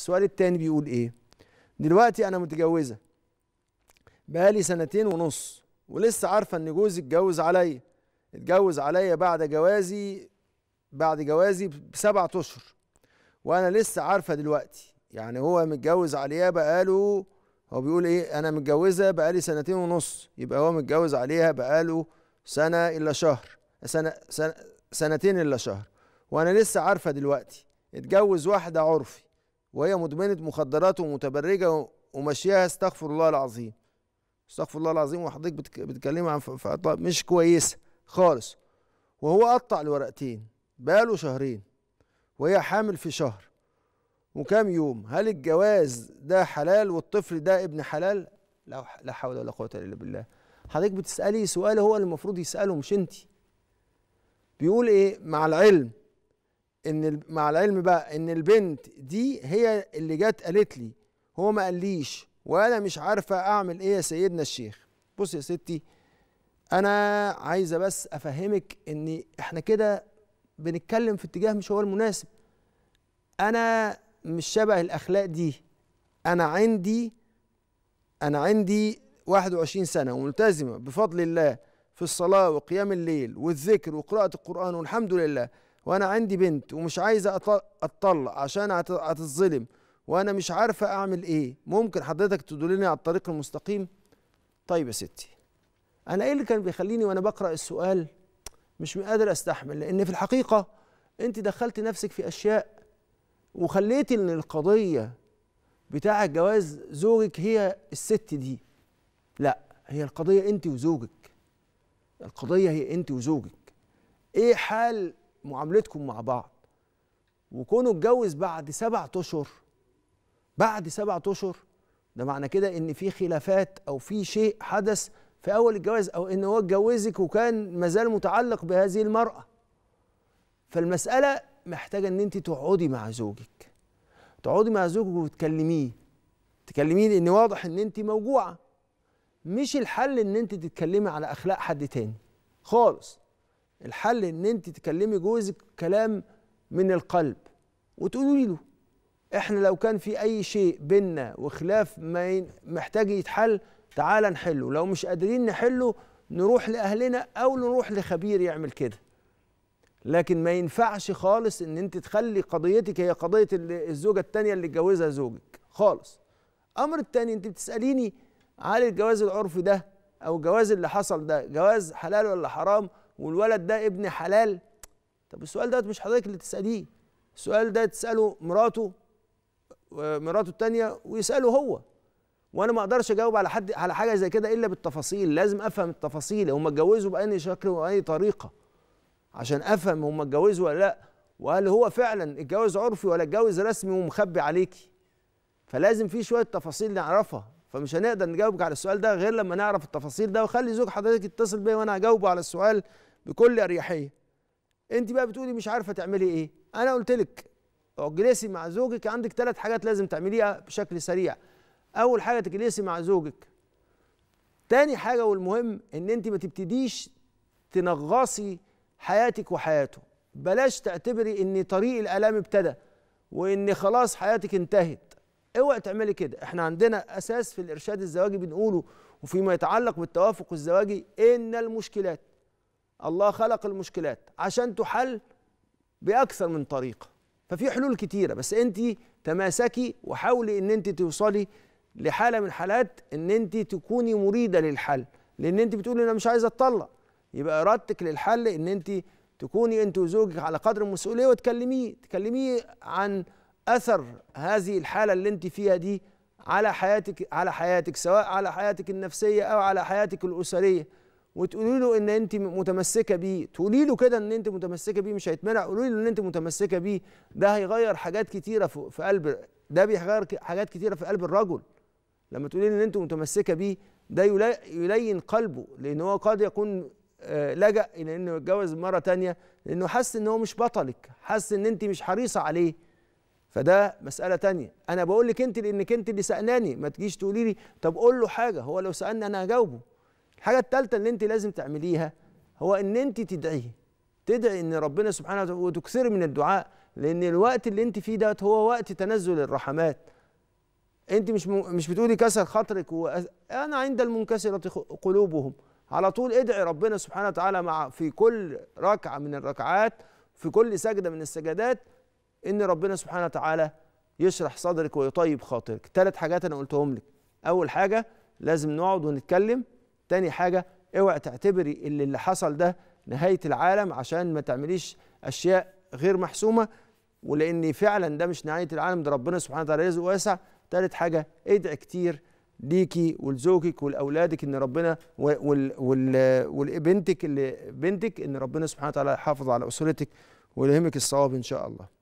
السؤال التاني بيقول ايه دلوقتي انا متجوزه بقالي سنتين ونص ولسه عارفه ان جوزي اتجوز عليا اتجوز عليا بعد جوازي بعد جوازي بسبعة اشهر وانا لسه عارفه دلوقتي يعني هو متجوز عليها بقاله هو بيقول ايه انا متجوزه بقالي سنتين ونص يبقى هو متجوز عليها بقاله سنه الا شهر سنة سنتين الا شهر وانا لسه عارفه دلوقتي اتجوز واحده عرفي وهي مدمنة مخدرات ومتبرجة ومشيها استغفر الله العظيم استغفر الله العظيم وحضرتك بتكلم عن طيب مش كويسة خالص وهو قطع الورقتين بقاله شهرين وهي حامل في شهر وكام يوم هل الجواز ده حلال والطفل ده ابن حلال لا لا حول ولا قوة إلا بالله حضرتك بتسألي سؤال هو اللي المفروض يسأله مش أنت بيقول إيه مع العلم ان مع العلم بقى ان البنت دي هي اللي جت قالت لي هو ما قاليش وانا مش عارفه اعمل ايه يا سيدنا الشيخ بص يا ستي انا عايزه بس افهمك ان احنا كده بنتكلم في اتجاه مش هو المناسب انا مش شبه الاخلاق دي انا عندي انا عندي 21 سنه وملتزمه بفضل الله في الصلاه وقيام الليل والذكر وقراءه القران والحمد لله وانا عندي بنت ومش عايزه اتطلق عشان هتتظلم وانا مش عارفه اعمل ايه ممكن حضرتك تدلني على الطريق المستقيم طيب يا ستي انا ايه اللي كان بيخليني وانا بقرا السؤال مش قادر استحمل لان في الحقيقه انت دخلت نفسك في اشياء وخليتي ان القضيه بتاع جواز زوجك هي الست دي لا هي القضيه انت وزوجك القضيه هي انت وزوجك ايه حال معاملتكم مع بعض وكونه اتجوز بعد سبع اشهر بعد سبع اشهر ده معنى كده ان في خلافات او في شيء حدث في اول الجواز او ان هو اتجوزك وكان مازال متعلق بهذه المراه فالمساله محتاجه ان انت تقعدي مع زوجك تقعدي مع زوجك وتكلميه تكلميه لان واضح ان انت موجوعه مش الحل ان انت تتكلمي على اخلاق حد تاني خالص الحل ان انت تكلمي جوزك كلام من القلب وتقولي له احنا لو كان في اي شيء بينا وخلاف ما محتاج يتحل تعالى نحله لو مش قادرين نحله نروح لاهلنا او نروح لخبير يعمل كده لكن ما ينفعش خالص ان انت تخلي قضيتك هي قضيه الزوجه الثانيه اللي اتجوزها زوجك خالص امر الثاني انت بتساليني على الجواز العرفي ده او الجواز اللي حصل ده جواز حلال ولا حرام والولد ده ابن حلال طب السؤال ده مش حضرتك اللي تساليه السؤال ده تساله مراته آه، مراته الثانيه ويساله هو وانا ما اقدرش اجاوب على حد على حاجه زي كده الا بالتفاصيل لازم افهم التفاصيل هم اتجوزوا باي شكل واي طريقه عشان افهم هم اتجوزوا ولا لا وهل هو فعلا اتجوز عرفي ولا اتجوز رسمي ومخبي عليكي فلازم في شويه تفاصيل نعرفها فمش هنقدر نجاوبك على السؤال ده غير لما نعرف التفاصيل ده وخلي زوج حضرتك يتصل بيا وانا هجاوبه على السؤال بكل اريحيه انت بقى بتقولي مش عارفه تعملي ايه انا قلت لك جلسي مع زوجك عندك ثلاث حاجات لازم تعمليها بشكل سريع اول حاجه تجلسي مع زوجك تاني حاجه والمهم ان انت ما تبتديش تنغصي حياتك وحياته بلاش تعتبري ان طريق الالام ابتدى وان خلاص حياتك انتهت اوعي تعملي كده احنا عندنا اساس في الارشاد الزواجي بنقوله وفيما يتعلق بالتوافق الزواجي ان المشكلات الله خلق المشكلات عشان تحل باكثر من طريقه ففي حلول كتيره بس انت تماسكي وحاولي ان انت توصلي لحاله من حالات ان انت تكوني مريده للحل لان انت بتقولي انا مش عايزه اتطلق يبقى ارادتك للحل ان انت تكوني انت وزوجك على قدر المسؤوليه وتكلميه تكلميه عن اثر هذه الحاله اللي انت فيها دي على حياتك على حياتك سواء على حياتك النفسيه او على حياتك الاسريه وتقولي له ان انت متمسكه بيه تقولي له كده ان انت متمسكه بيه مش هيتمنع قولي له ان انت متمسكه بيه ده هيغير حاجات كتيره في قلب ده بيغير حاجات كتيره في قلب الرجل لما تقولي له ان انت متمسكه بيه ده يلين قلبه لان هو قد يكون آه، لجأ الى انه يتجوز مره تانية لانه حس ان هو مش بطلك حس ان انت مش حريصه عليه فده مسألة تانية أنا بقول لك أنت لأنك أنت اللي سألاني ما تجيش تقولي لي طب قول له حاجة هو لو سألني أنا هجاوبه الحاجه الثالثه اللي انت لازم تعمليها هو ان انت تدعيه تدعي ان ربنا سبحانه وتعالى وتكثري من الدعاء لان الوقت اللي انت فيه ده هو وقت تنزل الرحمات انت مش م... مش بتقولي كسر خاطرك و... انا عند المنكسره قلوبهم على طول ادعي ربنا سبحانه وتعالى مع في كل ركعه من الركعات في كل سجده من السجدات ان ربنا سبحانه وتعالى يشرح صدرك ويطيب خاطرك ثلاث حاجات انا قلتهم لك اول حاجه لازم نقعد ونتكلم تاني حاجه اوعى تعتبري اللي اللي حصل ده نهايه العالم عشان ما تعمليش اشياء غير محسومه ولان فعلا ده مش نهايه العالم ده ربنا سبحانه وتعالى رزق واسع تالت حاجه ادعي كتير ليكي ولزوجك ولاولادك ان ربنا والبنتك اللي بنتك ان ربنا سبحانه وتعالى يحافظ على اسرتك ويلهمك الصواب ان شاء الله